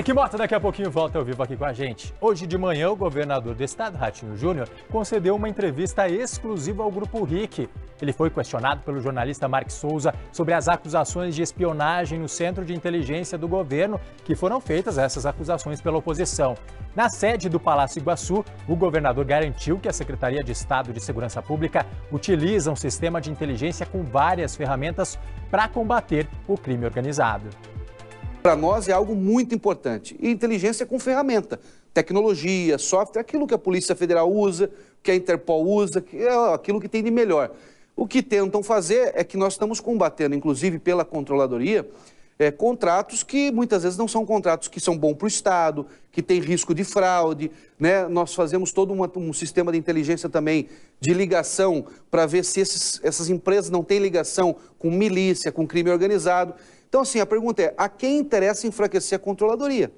Eric Mota daqui a pouquinho volta ao vivo aqui com a gente. Hoje de manhã, o governador do estado, Ratinho Júnior, concedeu uma entrevista exclusiva ao Grupo RIC. Ele foi questionado pelo jornalista Mark Souza sobre as acusações de espionagem no Centro de Inteligência do governo, que foram feitas essas acusações pela oposição. Na sede do Palácio Iguaçu, o governador garantiu que a Secretaria de Estado de Segurança Pública utiliza um sistema de inteligência com várias ferramentas para combater o crime organizado para nós é algo muito importante. E inteligência com ferramenta, tecnologia, software, aquilo que a Polícia Federal usa, que a Interpol usa, que é aquilo que tem de melhor. O que tentam fazer é que nós estamos combatendo, inclusive pela controladoria, é, contratos que muitas vezes não são contratos que são bons para o Estado, que tem risco de fraude. Né? Nós fazemos todo uma, um sistema de inteligência também de ligação para ver se esses, essas empresas não têm ligação com milícia, com crime organizado. Então, assim, a pergunta é: a quem interessa enfraquecer a controladoria?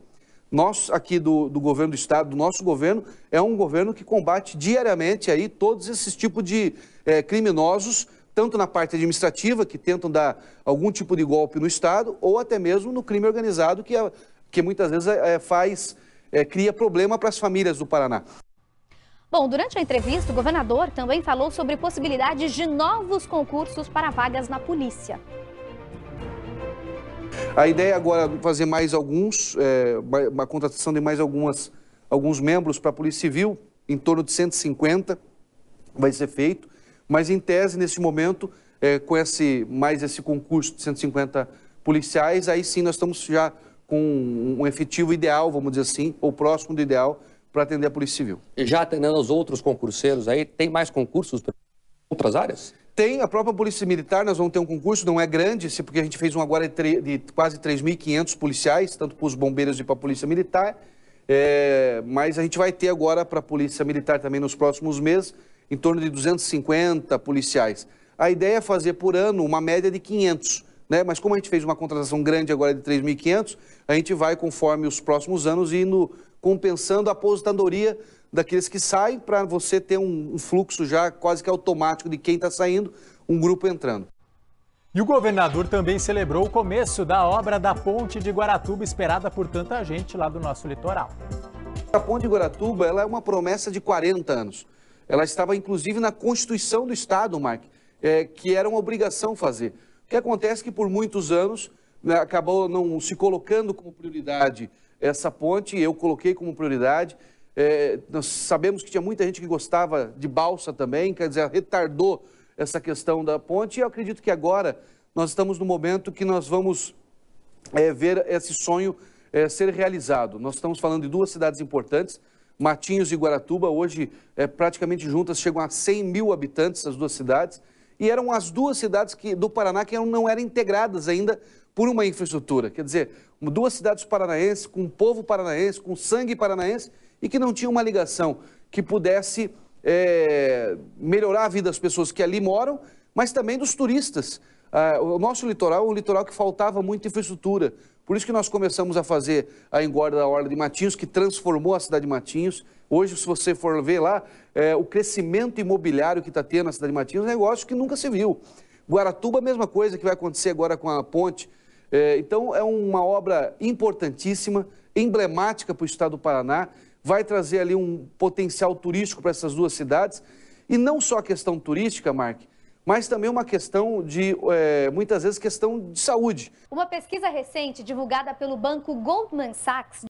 Nós, aqui do, do governo do Estado, do nosso governo, é um governo que combate diariamente aí todos esses tipos de é, criminosos, tanto na parte administrativa, que tentam dar algum tipo de golpe no Estado, ou até mesmo no crime organizado, que, é, que muitas vezes é, faz, cria problema para as famílias do Paraná. Bom, durante a entrevista, o governador também falou sobre possibilidades de novos concursos para vagas na polícia. A ideia agora é fazer mais alguns, é, uma contratação de mais algumas, alguns membros para a Polícia Civil, em torno de 150 vai ser feito, mas em tese, nesse momento, é, com esse, mais esse concurso de 150 policiais, aí sim nós estamos já com um efetivo ideal, vamos dizer assim, ou próximo do ideal, para atender a Polícia Civil. E já atendendo aos outros concurseiros aí, tem mais concursos para outras áreas? Tem a própria Polícia Militar, nós vamos ter um concurso, não é grande, porque a gente fez um agora de quase 3.500 policiais, tanto para os bombeiros e para a Polícia Militar. É, mas a gente vai ter agora para a Polícia Militar também nos próximos meses, em torno de 250 policiais. A ideia é fazer por ano uma média de 500 né? Mas como a gente fez uma contratação grande agora de 3.500, a gente vai conforme os próximos anos indo compensando a aposentadoria daqueles que saem para você ter um, um fluxo já quase que automático de quem está saindo, um grupo entrando. E o governador também celebrou o começo da obra da ponte de Guaratuba, esperada por tanta gente lá do nosso litoral. A ponte de Guaratuba ela é uma promessa de 40 anos. Ela estava inclusive na Constituição do Estado, Mark, é, que era uma obrigação fazer que acontece é que por muitos anos né, acabou não se colocando como prioridade essa ponte, eu coloquei como prioridade. É, nós sabemos que tinha muita gente que gostava de balsa também, quer dizer, retardou essa questão da ponte. E eu acredito que agora nós estamos no momento que nós vamos é, ver esse sonho é, ser realizado. Nós estamos falando de duas cidades importantes, Matinhos e Guaratuba, hoje é, praticamente juntas chegam a 100 mil habitantes, essas duas cidades e eram as duas cidades que, do Paraná que não eram integradas ainda por uma infraestrutura. Quer dizer, duas cidades paranaenses, com povo paranaense, com sangue paranaense, e que não tinha uma ligação que pudesse é, melhorar a vida das pessoas que ali moram mas também dos turistas. Uh, o nosso litoral é um litoral que faltava muita infraestrutura. Por isso que nós começamos a fazer a engorda da Orla de Matinhos, que transformou a cidade de Matinhos. Hoje, se você for ver lá, é, o crescimento imobiliário que está tendo na cidade de Matinhos é um negócio que nunca se viu. Guaratuba, a mesma coisa que vai acontecer agora com a ponte. É, então, é uma obra importantíssima, emblemática para o estado do Paraná, vai trazer ali um potencial turístico para essas duas cidades. E não só a questão turística, Mark, mas também uma questão de, é, muitas vezes, questão de saúde. Uma pesquisa recente divulgada pelo banco Goldman Sachs